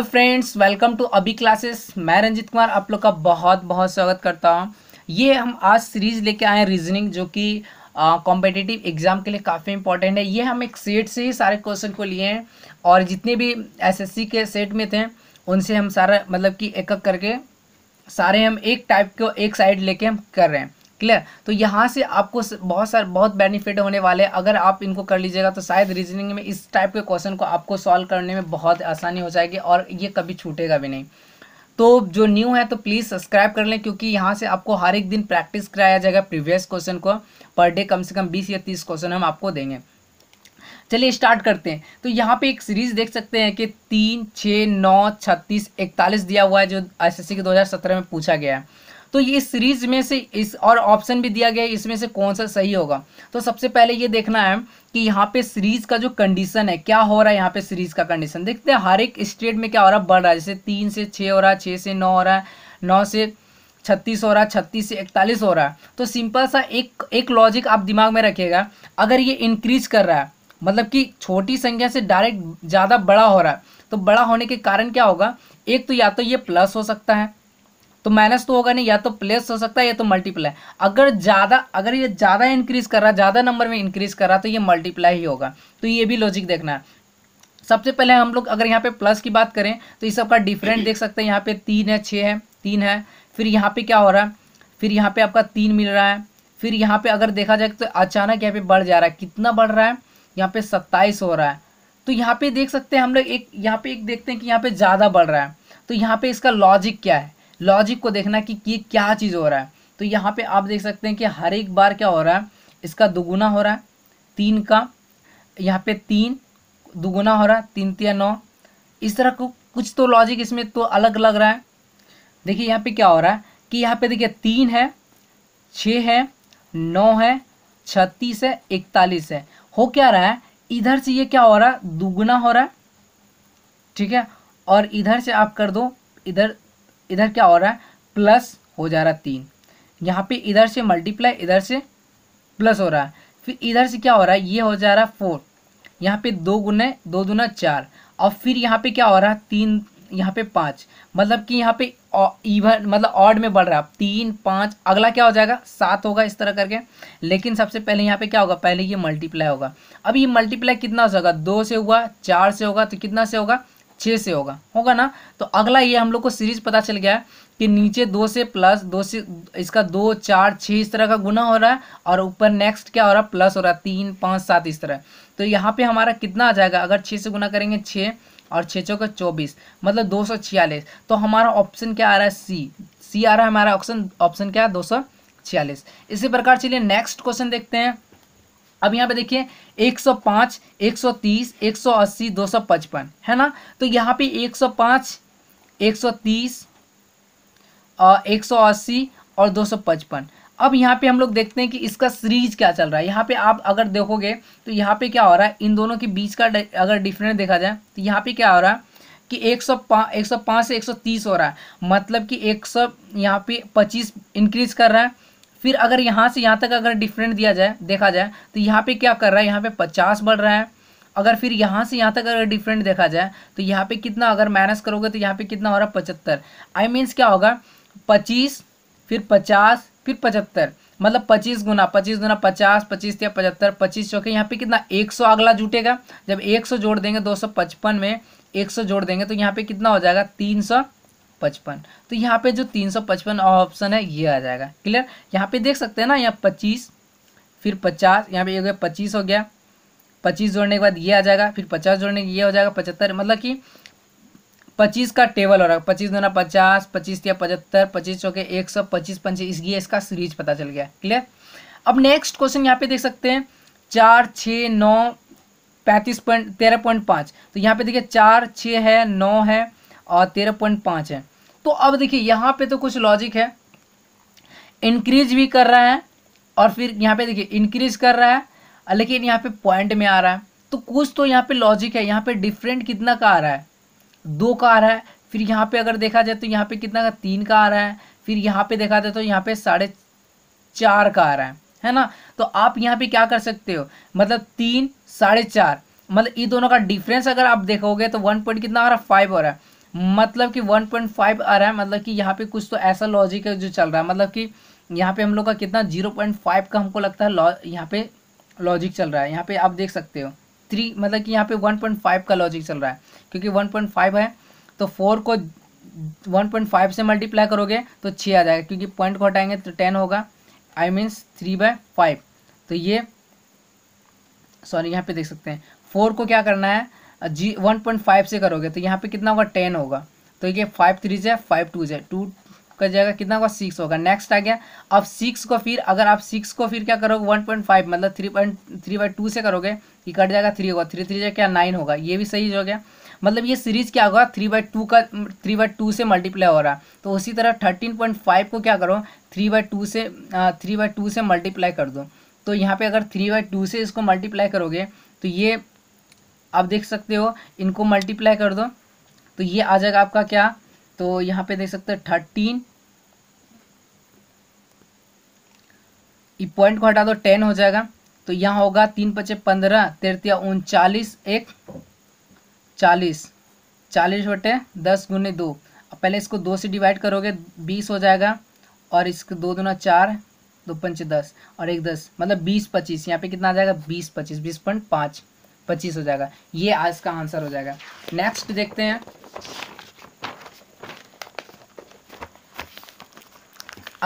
hello friends welcome to Abhi classes मैं रंजित कुमार आप लोग का बहुत बहुत स्वागत करता हूँ ये हम आज सीरीज़ लेके आए हैं रीजनिंग जो कि कॉम्पिटिटिव एग्ज़ाम के लिए काफ़ी इंपॉर्टेंट है ये हम एक सेट से ही सारे क्वेश्चन को लिए हैं और जितने भी एसएससी के सेट में थे उनसे हम सारा मतलब कि एक एक करके सारे हम एक टाइप को एक साइड लेके हम कर रहे हैं क्लियर तो यहाँ से आपको बहुत सारे बहुत बेनिफिट होने वाले हैं अगर आप इनको कर लीजिएगा तो शायद रीजनिंग में इस टाइप के क्वेश्चन को आपको सॉल्व करने में बहुत आसानी हो जाएगी और ये कभी छूटेगा भी नहीं तो जो न्यू है तो प्लीज़ सब्सक्राइब कर लें क्योंकि यहाँ से आपको हर एक दिन प्रैक्टिस कराया जाएगा प्रीवियस क्वेश्चन को पर डे कम से कम बीस या तीस क्वेश्चन हम आपको देंगे चलिए स्टार्ट करते हैं तो यहाँ पे एक सीरीज देख सकते हैं कि तीन छः नौ छत्तीस इकतालीस दिया हुआ है जो एस के 2017 में पूछा गया है तो ये इस सीरीज में से इस और ऑप्शन भी दिया गया है इसमें से कौन सा सही होगा तो सबसे पहले ये देखना है कि यहाँ पे सीरीज का जो कंडीशन है क्या हो रहा है यहाँ पे सीरीज का कंडीशन देखते हैं हर एक स्टेट में क्या हो रहा है बढ़ रहा है जैसे तीन से छः हो रहा है छः से नौ हो रहा है नौ से छत्तीस हो रहा है छत्तीस से इकतालीस हो रहा है तो सिंपल सा एक एक लॉजिक आप दिमाग में रखिएगा अगर ये इंक्रीज कर रहा है मतलब कि छोटी संख्या से डायरेक्ट ज़्यादा बड़ा हो रहा है तो बड़ा होने के कारण क्या होगा एक तो या तो ये प्लस हो सकता है तो माइनस तो होगा नहीं या तो प्लस हो सकता है या तो मल्टीप्लाई अगर ज़्यादा अगर ये ज़्यादा इंक्रीज कर रहा है ज़्यादा नंबर में इंक्रीज कर रहा तो ये मल्टीप्लाई ही होगा तो ये भी लॉजिक देखना है सबसे पहले हम लोग अगर यहाँ पे प्लस की बात करें तो इस सबका डिफरेंट देख सकते हैं यहाँ पे तीन है छः है तीन है फिर यहाँ पे क्या हो रहा है फिर यहाँ पे आपका तीन मिल रहा है फिर यहाँ पे अगर देखा जाए तो अचानक यहाँ पे बढ़ जा रहा है कितना बढ़ रहा है यहाँ पे सत्ताईस हो रहा है तो यहाँ पे देख सकते हैं हम लोग एक यहाँ पे एक देखते हैं कि यहाँ पे ज़्यादा बढ़ रहा है तो यहाँ पे इसका लॉजिक क्या है लॉजिक को देखना कि ये क्या चीज़ हो रहा है तो यहाँ पे आप देख सकते हैं कि हर एक बार क्या हो रहा है इसका दुगुना हो रहा है तीन का यहाँ पे तीन दुगुना हो रहा है तीन तिया नौ इस तरह को कुछ तो लॉजिक इसमें तो अलग लग रहा है देखिए यहाँ पे क्या हो रहा है कि यहाँ पे देखिए तीन है छः है नौ है छत्तीस है इकतालीस है हो क्या रहा है इधर से ये क्या हो रहा है दुगुना हो रहा है ठीक है और इधर से आप कर दो इधर इधर क्या हो रहा है प्लस हो जा रहा है तीन यहाँ पे इधर से मल्टीप्लाई इधर से प्लस हो रहा है फिर इधर से क्या हो रहा है ये हो जा रहा है फोर यहाँ पे दो गुने दो दुना चार और फिर यहाँ पे क्या हो रहा है तीन यहाँ पे पाँच मतलब कि यहाँ पे इवन मतलब ऑड में बढ़ रहा है तीन पाँच अगला क्या हो जाएगा सात होगा इस तरह करके लेकिन सबसे पहले यहाँ पे क्या होगा पहले ये मल्टीप्लाई होगा अब ये मल्टीप्लाई कितना हो जाएगा दो से होगा चार से होगा तो कितना से होगा छः से होगा होगा ना तो अगला ये हम लोग को सीरीज पता चल गया है कि नीचे दो से प्लस दो से इसका दो चार छः इस तरह का गुना हो रहा है और ऊपर नेक्स्ट क्या हो रहा है प्लस हो रहा है तीन पाँच सात इस तरह तो यहाँ पे हमारा कितना आ जाएगा अगर छः से गुना करेंगे छः और छः चौका चौबीस मतलब दो सौ छियालीस तो हमारा ऑप्शन क्या आ रहा है सी सी आ रहा है हमारा ऑप्शन ऑप्शन क्या है दो सौ छियालीस इसी प्रकार चलिए नेक्स्ट क्वेश्चन देखते हैं अब यहाँ पे देखिए 105, 130, 180, 255 है ना तो यहाँ पे 105, 130, 180 और 255 अब यहाँ पे हम लोग देखते हैं कि इसका सीरीज क्या चल रहा है यहाँ पे आप अगर देखोगे तो यहाँ पे क्या हो रहा है इन दोनों के बीच का अगर डिफरेंस देखा जाए तो यहाँ पे क्या हो रहा है कि 105 105 से 130 हो रहा है मतलब कि 100 यहाँ पे 25 इंक्रीज कर रहा है फिर अगर यहाँ से यहाँ तक अगर डिफरेंट दिया जाए देखा जाए तो यहाँ पे क्या कर रहा है यहाँ पे पचास बढ़ रहा है अगर फिर यहाँ से यहाँ तक अगर डिफरेंट देखा जाए तो यहाँ पे कितना अगर माइनस करोगे तो यहाँ पे कितना हो रहा है पचहत्तर आई मीन्स क्या होगा पच्चीस फिर पचास फिर पचहत्तर मतलब पच्चीस गुना पच्चीस गुना पचास पच्चीस या पचहत्तर पच्चीस चौके यहाँ पे कितना एक सौ अगला जुटेगा जब एक सौ जोड़ देंगे दो सौ पचपन में एक सौ जोड़ देंगे तो यहाँ पे कितना हो जाएगा तीन सौ पचपन तो यहाँ पे जो तीन सौ पचपन ऑप्शन है ये आ जाएगा क्लियर यहाँ पे देख सकते हैं ना यहाँ पच्चीस फिर पचास यहाँ पे हो गया पच्चीस हो गया पच्चीस जोड़ने के बाद ये आ जाएगा फिर पचास जोड़ने के ये हो जाएगा पचहत्तर मतलब कि पच्चीस का टेबल हो रहा है पच्चीस दोनों पचास पच्चीस या पचहत्तर पच्चीस चौके एक सौ पच्चीस पच्चीस ये इसका सीरीज पता चल गया क्लियर अब नेक्स्ट क्वेश्चन यहाँ पे देख सकते हैं चार छः नौ पैंतीस पॉइंट तेरह पॉइंट पाँच तो यहाँ पे देखिए चार छः है नौ है तेरह पॉइंट पाँच है तो अब देखिए यहाँ पे तो कुछ लॉजिक है इंक्रीज भी कर रहा है और फिर यहाँ पे देखिए इंक्रीज कर रहा है लेकिन यहाँ पे पॉइंट में आ रहा है तो कुछ तो यहाँ पे लॉजिक है यहाँ पे डिफरेंट कितना का आ रहा है दो का आ रहा है फिर यहाँ पे अगर देखा जाए तो यहाँ पे कितना का तीन का आ रहा है फिर यहाँ पे देखा जाए तो यहाँ पे साढ़े चार का आ रहा है है ना तो आप यहाँ पे क्या कर सकते हो मतलब तीन साढ़े चार मतलब ये दोनों का डिफरेंस अगर आप देखोगे तो वन पॉइंट कितना आ रहा है फाइव हो रहा है मतलब कि 1.5 आ रहा है मतलब कि यहाँ पे कुछ तो ऐसा लॉजिक है जो चल रहा है मतलब कि यहाँ पे हम लोग का कितना 0.5 का हमको लगता है लॉ यहाँ पे लॉजिक चल रहा है यहाँ पे आप देख सकते हो थ्री मतलब कि यहाँ पे 1.5 का लॉजिक चल रहा है क्योंकि 1.5 है तो फोर को 1.5 से मल्टीप्लाई करोगे तो छः आ जाएगा क्योंकि पॉइंट को हटाएंगे तो टेन होगा I means three by five तो ये सॉरी यहाँ पे देख सकते हैं फोर को क्या करना है जी वन पॉइंट फाइव से करोगे तो यहाँ पे कितना होगा टेन होगा तो ये फाइव थ्री से फाइव टू से टू का जाएगा कितना होगा सिक्स होगा नेक्स्ट आ गया अब सिक्स को फिर अगर आप सिक्स को फिर क्या करोगे वन पॉइंट फाइव मतलब three point three by two से करोगे ये कट जाएगा थ्री होगा थ्री थ्री से क्या नाइन होगा ये भी सही हो गया मतलब ये सीरीज क्या होगा थ्री बाई टू का थ्री बाई टू से मल्टीप्लाई हो रहा है तो उसी तरह थर्टीन पॉइंट फाइव को क्या करो थ्री बाई टू से थ्री बाई टू से मल्टीप्लाई कर दो तो यहाँ पे अगर थ्री बाई टू से इसको मल्टीप्लाई करोगे तो ये आप देख सकते हो इनको मल्टीप्लाई कर दो तो ये आ जाएगा आपका क्या तो यहाँ पे देख सकते हो थर्टीन पॉइंट को हटा दो टेन हो जाएगा तो यहाँ होगा तीन पचे पंद्रह तेरतिया उनचालीस एक चालीस चालीस बटे दस गुने दो पहले इसको दो से डिवाइड करोगे बीस हो जाएगा और इसको दो दुना चार दो पंच दस और एक दस मतलब बीस पच्चीस यहाँ पे कितना आ जाएगा बीस पच्चीस बीस पॉइंट पाँच पच्चीस हो जाएगा ये आज का आंसर हो जाएगा नेक्स्ट देखते हैं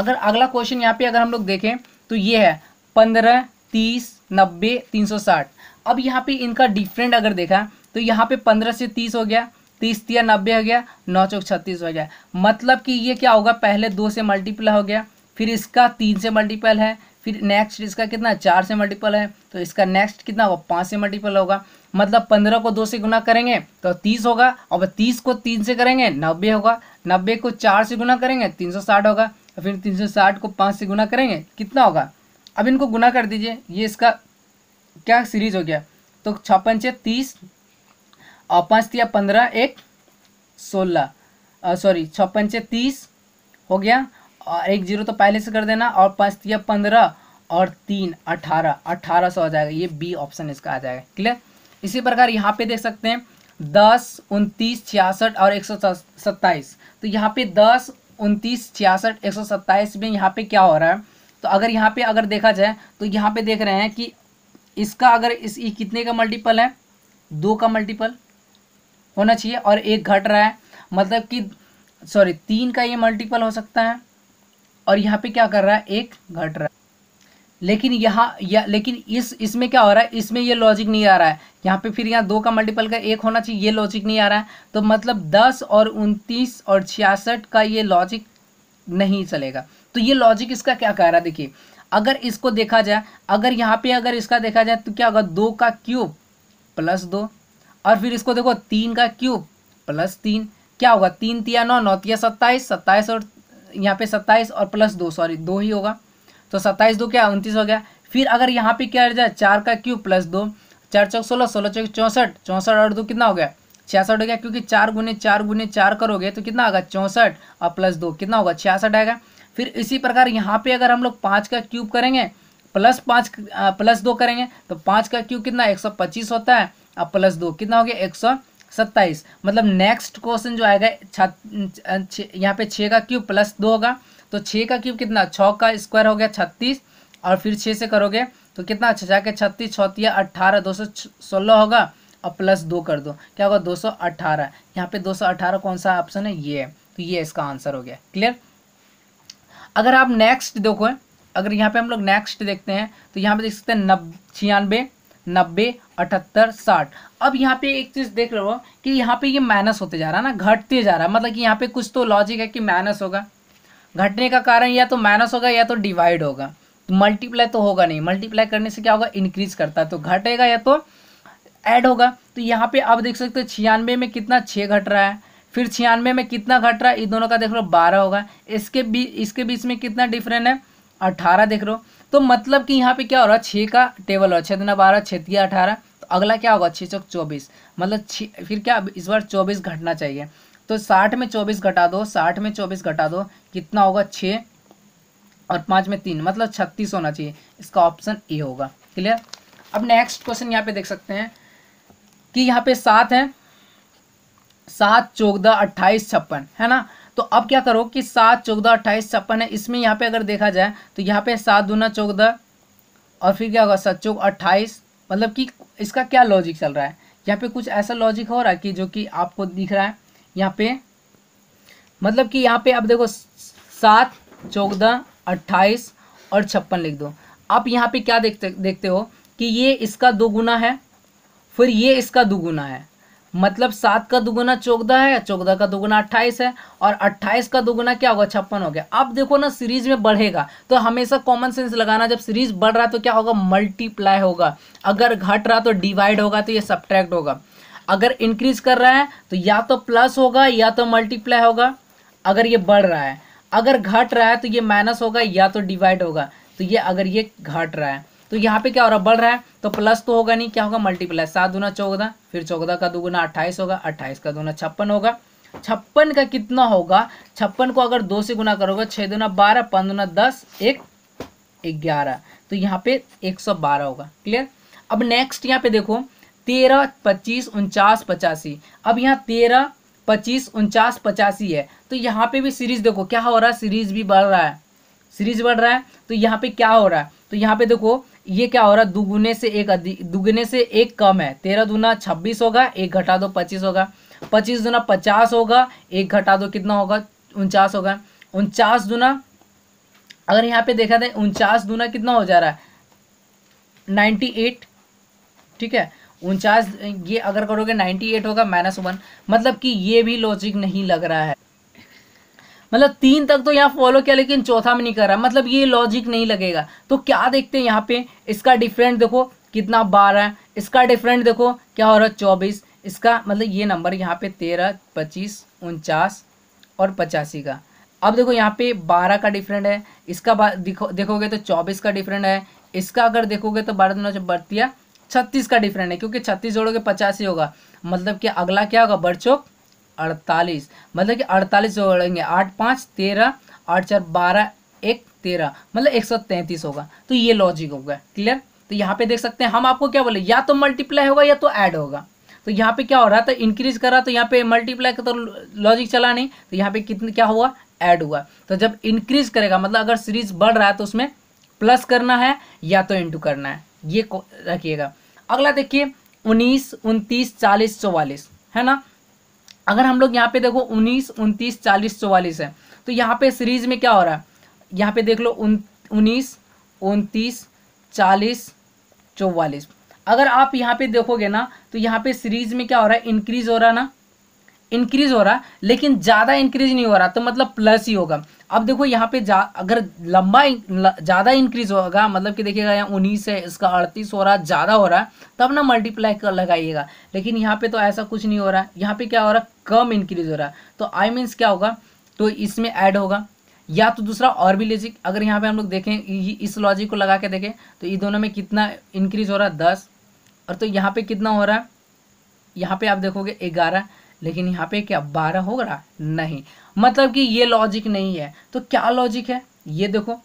अगर अगला क्वेश्चन यहाँ पे अगर हम लोग देखें तो ये है पंद्रह तीस नब्बे तीन सौ साठ अब यहाँ पे इनका डिफरेंट अगर देखा तो यहाँ पे पंद्रह से तीस हो गया तीस या नब्बे हो गया नौ चौक छत्तीस हो गया मतलब कि ये क्या होगा पहले दो से मल्टीप्लाई हो गया फिर इसका तीन से मल्टीपल है फिर नेक्स्ट इसका कितना चार से मल्टीपल है तो इसका नेक्स्ट कितना होगा पाँच से मल्टीपल होगा मतलब पंद्रह को दो से गुना करेंगे तो तीस होगा और तीस को तीन से करेंगे नब्बे होगा नब्बे को चार से गुना करेंगे तीन सौ साठ होगा और फिर तीन सौ साठ को पाँच से गुना करेंगे कितना होगा अब इनको गुना कर दीजिए ये इसका क्या सीरीज हो गया तो छप्पन छः तीस और पाँच तिया पंद्रह एक सोलह सॉरी छप्पन छः तीस हो गया और एक जीरो तो पहले से कर देना और पाँच या पंद्रह और तीन अठारह अठारह सौ आ जाएगा ये बी ऑप्शन इसका आ जाएगा क्लियर इसी प्रकार यहाँ पे देख सकते हैं दस उनतीस छियासठ और एक सौ सत्ताईस तो यहाँ पे दस उनतीस छियासठ एक सौ सत्ताईस में यहाँ पे क्या हो रहा है तो अगर यहाँ पे अगर देखा जाए तो यहाँ पे देख रहे हैं कि इसका अगर इस ये e कितने का मल्टीपल है दो का मल्टीपल होना चाहिए और एक घट रहा है मतलब कि सॉरी तीन का ये मल्टीपल हो सकता है और यहाँ पे क्या कर रहा है एक घट रहा है लेकिन यहाँ या लेकिन इस इसमें क्या हो रहा है इसमें ये लॉजिक नहीं आ रहा है यहाँ पे फिर यहाँ दो का मल्टीपल का एक होना चाहिए ये लॉजिक नहीं आ रहा है तो मतलब दस और उनतीस और छियासठ का ये लॉजिक नहीं चलेगा तो ये लॉजिक इसका क्या कह रहा है देखिए अगर इसको देखा जाए अगर यहाँ पे अगर इसका देखा जाए तो क्या होगा दो का क्यूब प्लस दो और फिर इसको देखो तीन का क्यूब प्लस तीन क्या होगा तीन तिया नौ नौ तिया सत्ताईस सत्ताईस और यहाँ पे सत्ताईस और प्लस दो सॉरी दो ही होगा तो सत्ताईस दो क्या उनतीस हो गया फिर अगर यहाँ पे क्या जाए चार का क्यूब प्लस दो चार चौक सोलह सोलह चौक चौंसठ चौंसठ और दो कितना हो गया छियासठ हो गया क्योंकि चार गुने चार गुने चार करोगे तो कितना आएगा चौंसठ और प्लस दो कितना होगा छियासठ आएगा फिर इसी प्रकार यहाँ पे अगर हम लोग पाँच का क्यूब करेंगे प्लस पाँच प्लस दो करेंगे तो पाँच का क्यूब कितना एक सौ पच्चीस होता है और प्लस दो कितना हो गया एक सौ सत्ताईस मतलब नेक्स्ट क्वेश्चन जो आएगा अं, यहाँ पे छः का क्यूब प्लस दो होगा तो छः का क्यूब कितना छः का स्क्वायर हो गया छत्तीस और फिर छः से करोगे तो कितना छः जाके छत्तीस छतिया अट्ठारह दो सौ सोलह होगा और प्लस दो कर दो क्या होगा दो सौ अट्ठारह यहाँ पे दो सौ अट्ठारह कौन सा ऑप्शन है ये तो ये इसका आंसर हो गया क्लियर अगर आप नेक्स्ट देखो अगर यहाँ पे हम लोग नेक्स्ट देखते हैं तो यहाँ पे देख सकते हैं नब छियानबे नब्बे अठहत्तर साठ अब यहाँ पे एक चीज़ देख रहे हो कि यहाँ पे ये माइनस होते जा रहा है ना घटते जा रहा है मतलब कि यहाँ पे कुछ तो लॉजिक है कि माइनस होगा घटने का कारण या तो माइनस होगा या तो डिवाइड होगा मल्टीप्लाई तो, तो होगा नहीं मल्टीप्लाई करने से क्या होगा इंक्रीज करता है तो घटेगा या तो ऐड होगा तो यहाँ पे आप देख सकते हो छियानवे में कितना छः घट रहा है फिर छियानवे में कितना घट रहा है इन दोनों का देख लो बारह होगा इसके बीच इसके बीच में कितना डिफरेंट है अट्ठारह देख लो तो मतलब कि यहाँ पे क्या हो रहा है छः का टेबल हो रहा है छः दुना बारह छः तिया अठारह तो अगला क्या होगा छः चौक चौबीस मतलब छः फिर क्या इस बार चौबीस घटना चाहिए तो साठ में चौबीस घटा दो साठ में चौबीस घटा दो कितना होगा छः और पाँच में तीन मतलब छत्तीस होना चाहिए इसका ऑप्शन ए होगा क्लियर अब नेक्स्ट क्वेश्चन यहाँ पे देख सकते हैं कि यहाँ पे सात है सात चौदह अट्ठाईस छप्पन है ना तो अब क्या करो कि सात चौदह अट्ठाईस छप्पन है इसमें यहाँ पे अगर देखा जाए तो यहाँ पे सात दूना चौदह और फिर क्या होगा सात चौक अट्ठाईस मतलब कि इसका क्या लॉजिक चल रहा है यहाँ पे कुछ ऐसा लॉजिक हो रहा है कि जो कि आपको दिख रहा है यहाँ पे मतलब कि यहाँ पे आप देखो सात चौदह अट्ठाईस और छप्पन लिख दो आप यहाँ पे क्या देखते देखते हो कि ये इसका दो गुना है फिर ये इसका गुना है मतलब सात का दुगुना चौदह है चौदह का दुगुना अट्ठाईस है और अट्ठाईस का दुगुना क्या होगा छप्पन हो गया अब देखो ना सीरीज में बढ़ेगा तो हमेशा कॉमन सेंस लगाना जब सीरीज बढ़ रहा है तो क्या होगा मल्टीप्लाई होगा अगर घट रहा तो डिवाइड होगा तो ये सब्ट्रैक्ट होगा अगर इंक्रीज कर रहा है तो या तो प्लस होगा या तो मल्टीप्लाई होगा अगर ये बढ़ रहा है अगर घट रहा है तो ये माइनस होगा या तो डिवाइड होगा तो ये अगर ये घट रहा है तो यहाँ पे क्या हो रहा है बढ़ रहा है तो प्लस तो होगा नहीं क्या होगा मल्टीप्लाई सात दूना चौदह फिर चौदह का दुगुना अट्ठाईस होगा अट्ठाईस का दोना छप्पन होगा छप्पन का कितना होगा छप्पन को अगर दो से गुना करोगे छः दुना बारह पाँच दूना दस एक ग्यारह तो यहाँ पे एक सौ बारह होगा क्लियर अब नेक्स्ट यहाँ पे देखो तेरह पच्चीस उनचास पचासी अब यहाँ तेरह पच्चीस उनचास पचासी है तो यहाँ पे भी सीरीज देखो क्या हो रहा है सीरीज भी बढ़ रहा है सीरीज बढ़ रहा है तो यहाँ पे क्या हो रहा है तो यहाँ पे देखो ये क्या हो रहा है दुगुने से एक अधिक दुगुने से एक कम है तेरह दुना छब्बीस होगा एक घटा दो पच्चीस होगा पच्चीस दुना पचास होगा एक घटा दो कितना होगा उनचास होगा उनचास दुना अगर यहाँ पे देखा जाए उनचास दुना कितना हो जा रहा है नाइन्टी एट ठीक है उनचास ये अगर करोगे नाइन्टी एट होगा माइनस वन मतलब कि ये भी लॉजिक नहीं लग रहा है मतलब तीन तक तो यहाँ फॉलो किया लेकिन चौथा में नहीं कर रहा मतलब ये लॉजिक नहीं लगेगा तो क्या देखते हैं यहाँ पे इसका डिफरेंट देखो कितना बारह इसका डिफरेंट देखो क्या हो रहा है चौबीस इसका मतलब ये नंबर यहाँ पे तेरह पच्चीस उनचास और पचासी का अब देखो यहाँ पे बारह का डिफरेंट है इसका देखो देखोगे तो चौबीस का डिफरेंट है इसका अगर देखोगे तो बारह दिनों से बढ़ती है छत्तीस का डिफरेंट है क्योंकि छत्तीस जोड़ोगे पचासी होगा मतलब कि अगला क्या होगा बढ़चोक अड़तालीस मतलब कि अड़तालीस जो बढ़ेंगे आठ पाँच तेरह आठ चार बारह एक तेरह मतलब एक सौ तैंतीस होगा तो ये लॉजिक होगा क्लियर तो यहाँ पे देख सकते हैं हम आपको क्या बोले या तो मल्टीप्लाई होगा या तो ऐड होगा तो यहाँ पे क्या हो रहा था इंक्रीज कर रहा तो यहाँ पे मल्टीप्लाई का तो लॉजिक चला नहीं तो यहाँ पे कितने क्या हुआ ऐड हुआ तो जब इंक्रीज करेगा मतलब अगर सीरीज बढ़ रहा है तो उसमें प्लस करना है या तो इंटू करना है ये रखिएगा अगला देखिए उन्नीस उनतीस चालीस चौवालीस है ना अगर हम लोग यहाँ पे देखो उन्नीस उनतीस चालीस चौवालीस है तो यहाँ पे सीरीज में क्या हो रहा है यहाँ पे देख लो उन्नीस उनतीस चालीस चौवालीस अगर आप यहाँ पे देखोगे ना तो यहाँ पे सीरीज में क्या हो रहा है इंक्रीज हो रहा ना इंक्रीज हो रहा है लेकिन ज़्यादा इंक्रीज नहीं हो रहा तो मतलब प्लस ही होगा अब देखो यहाँ पे जा अगर लंबा ज़्यादा इंक्रीज होगा मतलब कि देखिएगा यहाँ उन्नीस है इसका अड़तीस हो रहा है ज़्यादा हो रहा है तब ना मल्टीप्लाई कर लगाइएगा लेकिन यहाँ पे तो ऐसा कुछ नहीं हो रहा है यहाँ पे क्या हो रहा है कम इंक्रीज हो रहा है तो आई मीन्स क्या होगा तो इसमें ऐड होगा या तो दूसरा और भी लॉजिक अगर यहाँ पे हम लोग देखें इस लॉजिक को लगा के देखें तो ये दोनों में कितना इंक्रीज हो रहा है दस और तो यहाँ पे कितना हो रहा है यहाँ पे आप देखोगे ग्यारह लेकिन यहाँ पे क्या बारह होगा नहीं मतलब कि ये लॉजिक नहीं है तो क्या लॉजिक है ये देखो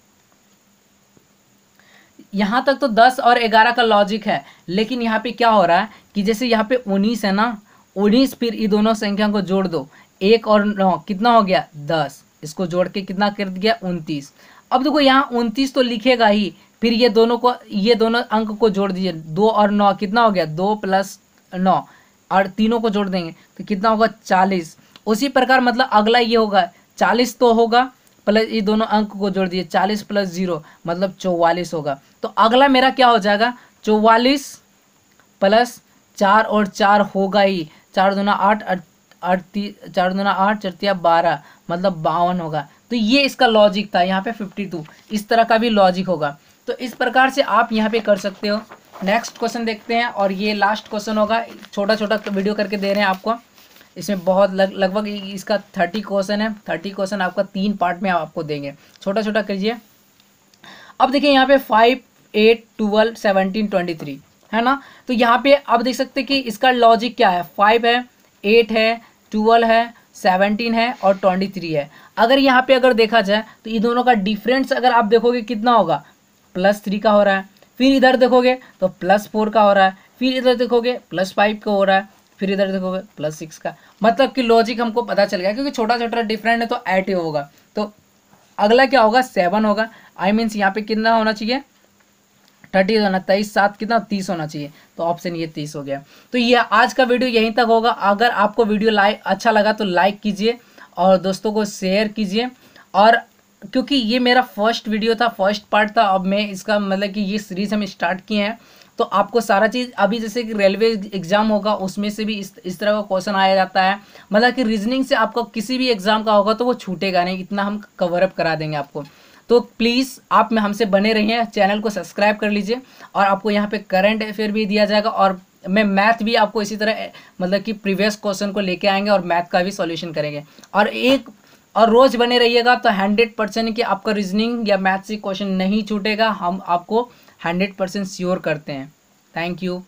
यहां तक तो दस और ग्यारह का लॉजिक है लेकिन यहाँ पे क्या हो रहा है कि जैसे यहाँ पे उन्नीस है ना उन्नीस फिर ये दोनों संख्या को जोड़ दो एक और नौ कितना हो गया दस इसको जोड़ के कितना कर दिया उनतीस अब देखो यहाँ उनतीस तो लिखेगा ही फिर ये दोनों को ये दोनों अंक को जोड़ दीजिए दो और नौ कितना हो गया दो प्लस नौ और तीनों को जोड़ देंगे तो कितना होगा चालीस उसी प्रकार मतलब अगला ये होगा चालीस तो होगा प्लस ये दोनों अंक को जोड़ दिए चालीस प्लस जीरो मतलब चौवालीस होगा तो अगला मेरा क्या हो जाएगा चौवालीस प्लस चार और चार होगा ही चार दूना आठ अड़ती चार दूना आठ चढ़तिया बारह मतलब बावन होगा तो ये इसका लॉजिक था यहाँ पे फिफ्टी टू इस तरह का भी लॉजिक होगा तो इस प्रकार से आप यहाँ पे कर सकते हो नेक्स्ट क्वेश्चन देखते हैं और ये लास्ट क्वेश्चन होगा छोटा छोटा वीडियो करके दे रहे हैं आपको इसमें बहुत लग लगभग इसका थर्टी क्वेश्चन है थर्टी क्वेश्चन आपका तीन पार्ट में आपको देंगे छोटा छोटा करिए अब देखिए यहाँ पे five eight twelve seventeen twenty three है ना तो यहाँ पे आप देख सकते हैं कि इसका लॉजिक क्या है फाइव है एट है ट्वेल्व है सेवनटीन है और ट्वेंटी थ्री है अगर यहाँ पे अगर देखा जाए तो ये दोनों का डिफरेंस अगर आप देखोगे कितना होगा प्लस थ्री का हो रहा है फिर इधर देखोगे तो प्लस फोर का हो रहा है फिर इधर देखोगे प्लस फाइव का हो रहा है फिर इधर देखोगे प्लस सिक्स का मतलब कि लॉजिक हमको पता चल गया क्योंकि छोटा छोटा डिफरेंट है तो एट होगा तो अगला क्या होगा सेवन होगा आई मीन्स यहाँ पे कितना होना चाहिए थर्टी होना तेईस सात कितना तीस होना चाहिए तो ऑप्शन ये तीस हो गया तो ये आज का वीडियो यहीं तक होगा अगर आपको वीडियो लाइक अच्छा लगा तो लाइक कीजिए और दोस्तों को शेयर कीजिए और क्योंकि ये मेरा फर्स्ट वीडियो था फर्स्ट पार्ट था अब मैं इसका मतलब कि ये सीरीज़ हम स्टार्ट किए हैं तो आपको सारा चीज़ अभी जैसे कि रेलवे एग्ज़ाम होगा उसमें से भी इस इस तरह का क्वेश्चन आया जाता है मतलब कि रीजनिंग से आपका किसी भी एग्ज़ाम का होगा तो वो छूटेगा नहीं इतना हम कवर अप करा देंगे आपको तो प्लीज़ आप में हमसे बने रहिए चैनल को सब्सक्राइब कर लीजिए और आपको यहाँ पे करंट अफेयर भी दिया जाएगा और मैं मैथ भी आपको इसी तरह मतलब कि प्रीवियस क्वेश्चन को लेके आएंगे और मैथ का भी सॉल्यूशन करेंगे और एक और रोज बने रहिएगा तो हंड्रेड परसेंट कि आपका रीजनिंग या मैथ्स से क्वेश्चन नहीं छूटेगा हम आपको हंड्रेड परसेंट श्योर करते हैं थैंक यू